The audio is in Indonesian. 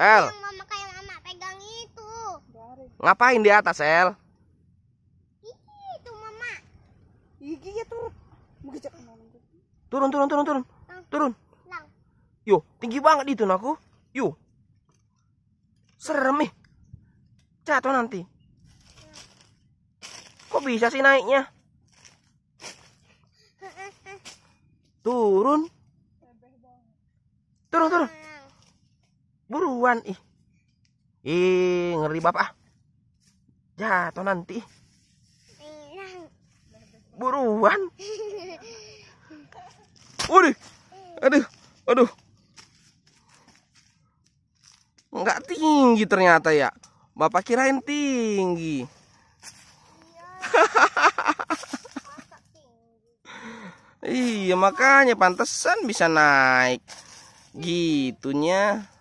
El. Mama kayak mama pegang itu. Ngapain di atas, El? Itu mama. Gigi ya turun. Turun, turun, turun, turun. Turun. Yo, tinggi banget itu naku. Yo. Serem nih. Jatuh nanti. Kok bisa sih naiknya? Turun. Turun, turun buruan ih ih ngeri bapak jatuh nanti buruan Waduh, aduh, aduh. nggak tinggi ternyata ya. Bapak kirain tinggi. Iya, makanya pantesan bisa naik. Gitunya.